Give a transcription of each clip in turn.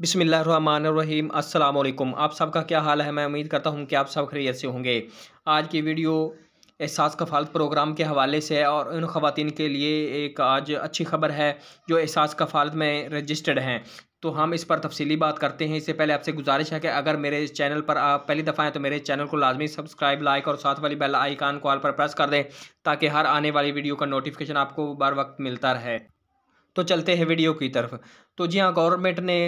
बिसमीम् अल्लाम आप सबका क्या हाल है मैं उम्मीद करता हूँ कि आप सब खैरियत से होंगे आज की वीडियो एहसास कफालत प्रोग्राम के हवाले से है और उन ख़वान के लिए एक आज अच्छी खबर है जो एहसास कफालत में रजिस्टर्ड हैं तो हम इस पर तफसीली बात करते हैं इससे पहले आपसे गुजारिश है कि अगर मेरे इस चैनल पर आप पहली दफ़ा हैं तो मेरे चैनल को लाजमी सब्सक्राइब लाइक और साथ वाली बेल आइकान कॉल पर प्रेस कर दें ताकि हर आने वाली वीडियो का नोटिफिकेशन आपको बार वक्त मिलता रहे तो चलते हैं वीडियो की तरफ तो जी हाँ गवर्नमेंट ने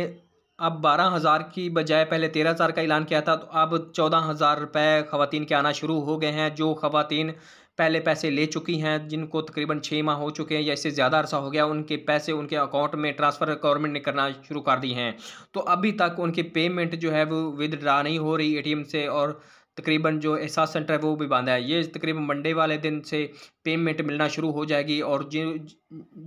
अब बारह हज़ार की बजाय पहले तेरह हज़ार का ऐलान किया था तो अब चौदह हज़ार रुपये ख़वान के आना शुरू हो गए हैं जो ख़वान पहले पैसे ले चुकी हैं जिनको तकरीबन छः माह हो चुके हैं या इससे ज़्यादा अरसा हो गया उनके पैसे उनके अकाउंट में ट्रांसफ़र गवर्नमेंट ने करना शुरू कर दी हैं तो अभी तक उनकी पेमेंट जो है वो विदड्रा नहीं हो रही ए से और तकरीबन जो एहसास सेंटर है वो भी बंद है ये तकरीबन मंडे वाले दिन से पेमेंट मिलना शुरू हो जाएगी और जिन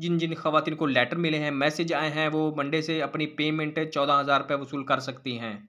जिन जिन खातन को लेटर मिले हैं मैसेज आए हैं वो मंडे से अपनी पेमेंट चौदह हज़ार रुपये वसूल कर सकती हैं